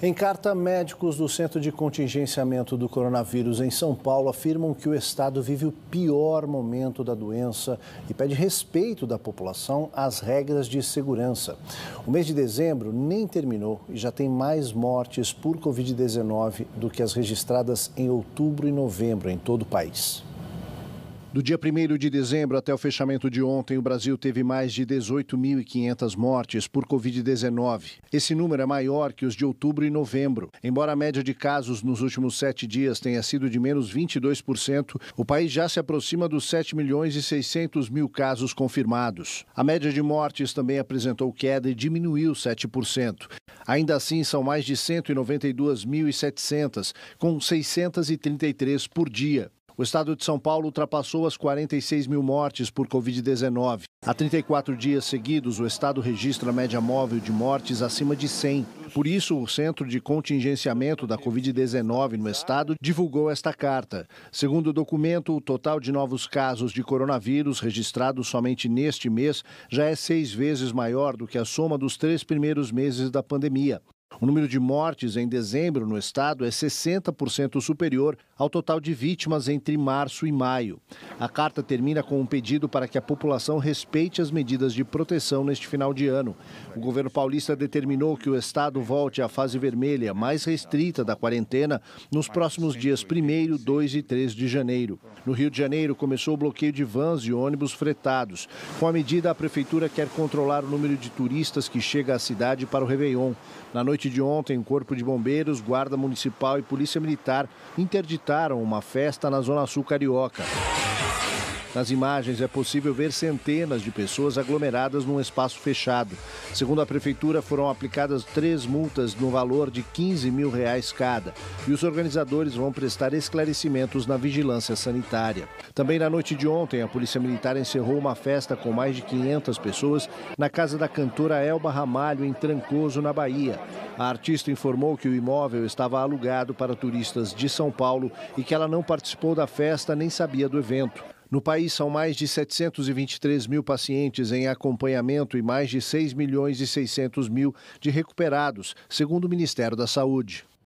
Em carta, médicos do Centro de Contingenciamento do Coronavírus em São Paulo afirmam que o estado vive o pior momento da doença e pede respeito da população às regras de segurança. O mês de dezembro nem terminou e já tem mais mortes por Covid-19 do que as registradas em outubro e novembro em todo o país. Do dia 1 de dezembro até o fechamento de ontem, o Brasil teve mais de 18.500 mortes por Covid-19. Esse número é maior que os de outubro e novembro. Embora a média de casos nos últimos sete dias tenha sido de menos 22%, o país já se aproxima dos 7 milhões e 600 mil casos confirmados. A média de mortes também apresentou queda e diminuiu 7%. Ainda assim, são mais de 192.700, com 633 por dia. O estado de São Paulo ultrapassou as 46 mil mortes por Covid-19. Há 34 dias seguidos, o estado registra média móvel de mortes acima de 100. Por isso, o Centro de Contingenciamento da Covid-19 no estado divulgou esta carta. Segundo o documento, o total de novos casos de coronavírus registrados somente neste mês já é seis vezes maior do que a soma dos três primeiros meses da pandemia. O número de mortes em dezembro no estado é 60% superior ao total de vítimas entre março e maio. A carta termina com um pedido para que a população respeite as medidas de proteção neste final de ano. O governo paulista determinou que o estado volte à fase vermelha mais restrita da quarentena nos próximos dias 1, 2 e 3 de janeiro. No Rio de Janeiro, começou o bloqueio de vans e ônibus fretados. Com a medida, a prefeitura quer controlar o número de turistas que chega à cidade para o Réveillon. Na noite noite de ontem, Corpo de Bombeiros, Guarda Municipal e Polícia Militar interditaram uma festa na Zona Sul Carioca. Nas imagens é possível ver centenas de pessoas aglomeradas num espaço fechado. Segundo a prefeitura, foram aplicadas três multas no valor de 15 mil reais cada. E os organizadores vão prestar esclarecimentos na vigilância sanitária. Também na noite de ontem, a Polícia Militar encerrou uma festa com mais de 500 pessoas na casa da cantora Elba Ramalho, em Trancoso, na Bahia. A artista informou que o imóvel estava alugado para turistas de São Paulo e que ela não participou da festa nem sabia do evento. No país, são mais de 723 mil pacientes em acompanhamento e mais de 6 milhões e 600 mil de recuperados, segundo o Ministério da Saúde.